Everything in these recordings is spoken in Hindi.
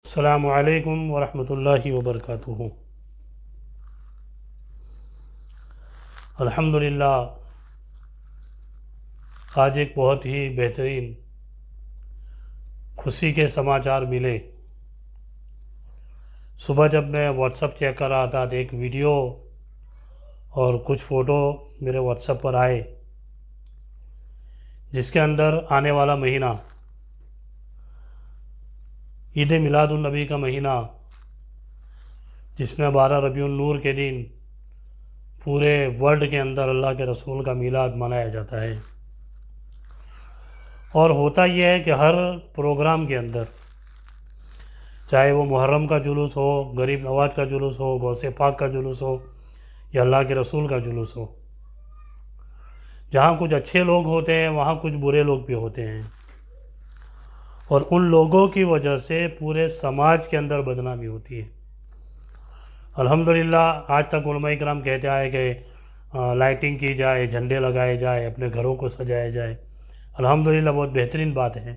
الله وبركاته الحمد لله आज एक बहुत ही बेहतरीन खुशी के समाचार मिले सुबह जब मैं व्हाट्सअप चेक कर रहा था तो एक वीडियो और कुछ फ़ोटो मेरे व्हाट्सअप पर आए जिसके अंदर आने वाला महीना ईद मिलादुलनबी का महीना जिसमें बारह रबी नूर के दिन पूरे वर्ल्ड के अंदर अल्लाह के रसूल का मिलाद मनाया जाता है और होता यह है कि हर प्रोग्राम के अंदर चाहे वो मुहर्रम का जुलूस हो गरीब नवाज का जुलूस हो गौसे पाक का जुलूस हो या अल्लाह के रसूल का जुलूस हो जहाँ कुछ अच्छे लोग होते हैं वहाँ कुछ बुरे लोग भी होते हैं और उन लोगों की वजह से पूरे समाज के अंदर बदनामी होती है अल्हम्दुलिल्लाह आज तक उलमा कराम कहते आए कि लाइटिंग की जाए झंडे लगाए जाए अपने घरों को सजाया जाए अल्हम्दुलिल्लाह बहुत बेहतरीन बात है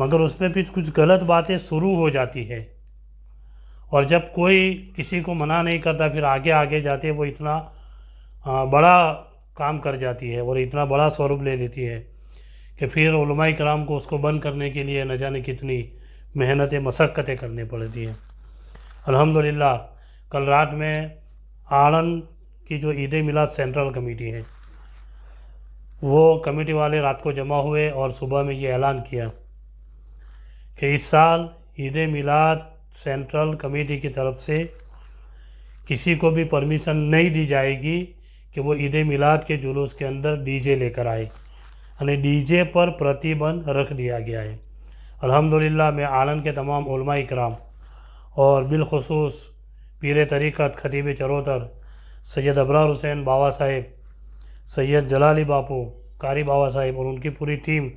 मगर उसमें भी कुछ गलत बातें शुरू हो जाती है और जब कोई किसी को मना नहीं करता फिर आगे आगे जाते वो इतना बड़ा काम कर जाती है और इतना बड़ा स्वरूप ले लेती है कि फिर उलमा कराम को उसको बंद करने के लिए न जाने कितनी मेहनत मशक्क़तें करनी पड़ती हैं अल्हम्दुलिल्लाह कल रात में आणंद की जो ईद मिलाद सेंट्रल कमेटी है वो कमेटी वाले रात को जमा हुए और सुबह में ये ऐलान किया कि इस साल ईद मिलाद सेंट्रल कमेटी की तरफ से किसी को भी परमिशन नहीं दी जाएगी कि वो ईद मिलाद के जुलूस के अंदर डीजे लेकर आए यानी डीजे पर प्रतिबंध रख दिया गया है अल्हम्दुलिल्लाह मैं आनंद के तमाम उलमा इकराम और बिलखसूस पीर तरीक़त खतीब चरोतर सैयद अबरार हुसैन बाबा साहेब सैयद जलाली बापू कारी बाबा साहेब और उनकी पूरी टीम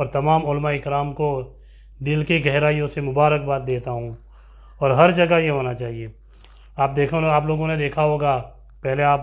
और तमाम उलमा इकराम को दिल की गहराइयों से मुबारकबाद देता हूँ और हर जगह ये होना चाहिए आप देखो आप लोगों ने देखा होगा पहले आप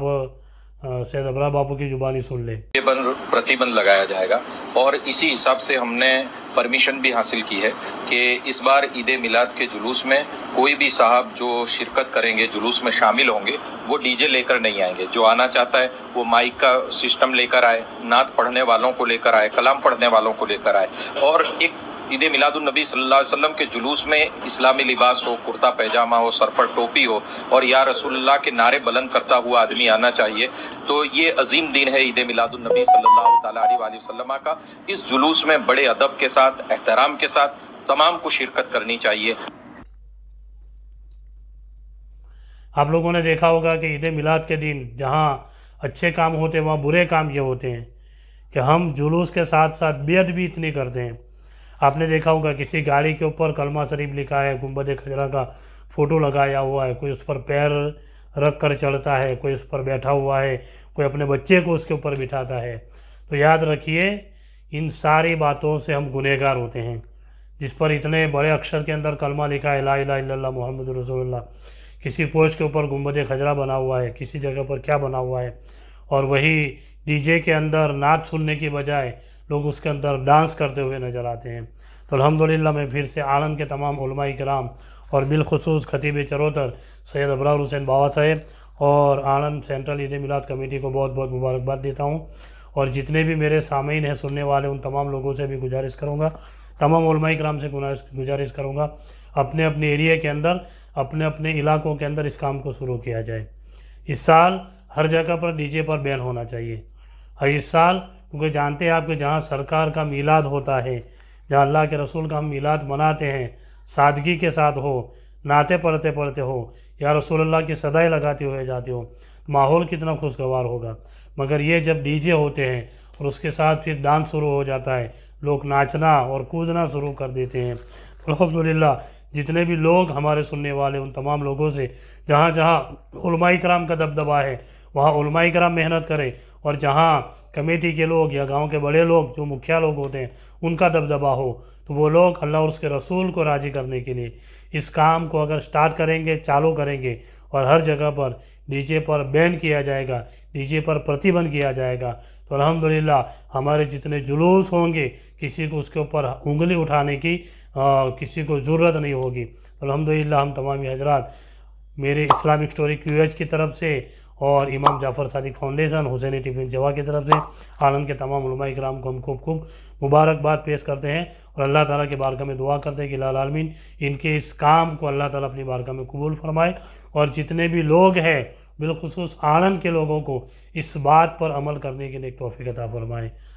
सैद अबरा बाबू की जुबानी सुन ले प्रतिबंध लगाया जाएगा और इसी हिसाब से हमने परमिशन भी हासिल की है कि इस बार ईद मिलाद के जुलूस में कोई भी साहब जो शिरकत करेंगे जुलूस में शामिल होंगे वो डीजे लेकर नहीं आएंगे जो आना चाहता है वो माइक का सिस्टम लेकर आए नात पढ़ने वालों को लेकर आए कलाम पढ़ने वालों को लेकर आए और एक ईद मिलादुलनबी सल्लल्लाहु वसल्लम के जुलूस में इस्लामी लिबास हो कुर्ता पैजामा हो सर पर टोपी हो और या रसोल्ला के नारे बुलंद करता हुआ आदमी आना चाहिए तो ये अजीम दिन है ईद मिलादुलनबी सल्लल्लाहु का इस जुलूस में बड़े अदब के साथ एहतराम के साथ तमाम को शिरकत करनी चाहिए आप लोगों ने देखा होगा कि ईद मिलाद के दिन जहाँ अच्छे काम होते हैं वहाँ बुरे काम ये होते हैं कि हम जुलूस के साथ साथ बेद भी इतनी करते हैं आपने देखा होगा किसी गाड़ी के ऊपर कलमा शरीफ लिखा है गुम्बद खजरा का फ़ोटो लगाया हुआ है कोई उस पर पैर रख कर चढ़ता है कोई उस पर बैठा हुआ है कोई अपने बच्चे को उसके ऊपर बिठाता है तो याद रखिए इन सारी बातों से हम गुनहगार होते हैं जिस पर इतने बड़े अक्षर के अंदर कलमा लिखा है ला इला मोहम्मद रसोल्ला किसी पोस्ट के ऊपर गुम्बद खजरा बना हुआ है किसी जगह पर क्या बना हुआ है और वही डीजे के अंदर नाच सुनने की बजाय लोग उसके अंदर डांस करते हुए नज़र आते हैं तो अलहमदिल्ला मैं फिर से आलम के तमाम कराम और बिलखसूस खतीब चरोतर सैयद अबरार हुसैन बाबा साहेब और आलम सेंट्रल ईद मिलाद कमेटी को बहुत बहुत मुबारकबाद देता हूँ और जितने भी मेरे सामीन हैं सुनने वाले उन तमाम लोगों से भी गुजारिश करूँगा तमाम कराम से गुजारिश करूँगा अपने अपने एरिया के अंदर अपने अपने इलाकों के अंदर इस काम को शुरू किया जाए इस साल हर जगह पर डीजे पर बैन होना चाहिए और इस साल क्योंकि जानते हैं आपके जहाँ सरकार का मीलाद होता है जहाँ अल्लाह के रसूल का हम मीलाद मनाते हैं सादगी के साथ हो नाते पढ़ते पढ़ते हो या रसूल अल्लाह की सदाई लगाते हुए जाते हो माहौल कितना खुशगवार होगा मगर ये जब डीजे होते हैं और उसके साथ फिर डांस शुरू हो जाता है लोग नाचना और कूदना शुरू कर देते हैं अलहमदिल्ला जितने भी लोग हमारे सुनने वाले उन तमाम लोगों से जहाँ जहाँ कराम का दबदबा है वहाँ कराम मेहनत करें और जहाँ कमेटी के लोग या गांव के बड़े लोग जो मुखिया लोग होते हैं उनका दबदबा हो तो वो लोग अल्लाह और उसके रसूल को राज़ी करने के लिए इस काम को अगर स्टार्ट करेंगे चालू करेंगे और हर जगह पर डीजे पर बैन किया जाएगा डीजे पर प्रतिबंध किया जाएगा तो अल्हम्दुलिल्लाह हमारे जितने जुलूस होंगे किसी को उसके ऊपर उंगली उठाने की आ, किसी को ज़रूरत नहीं होगी तो अल्हम्दुलिल्लाह हम तमामी हजरात मेरे इस्लामिक स्टोरी क्यू की तरफ से और इमाम जाफ़र सदक फाउंडेशन हुसैन टिफिन जवा की तरफ से आनंद के तमाम इक्राम को हम खूब खूब मुबारकबाद पेश करते हैं और अल्लाह ताला के बारका में दुआ करते हैं कि लाल आलमीन इनके इस काम को अल्लाह ताला अपनी बारका में कबूल फरमाए और जितने भी लोग हैं बिलखसूस आनंद के लोगों को इस बात पर अमल करने के लिए एक तोफ़ी का फरमाएँ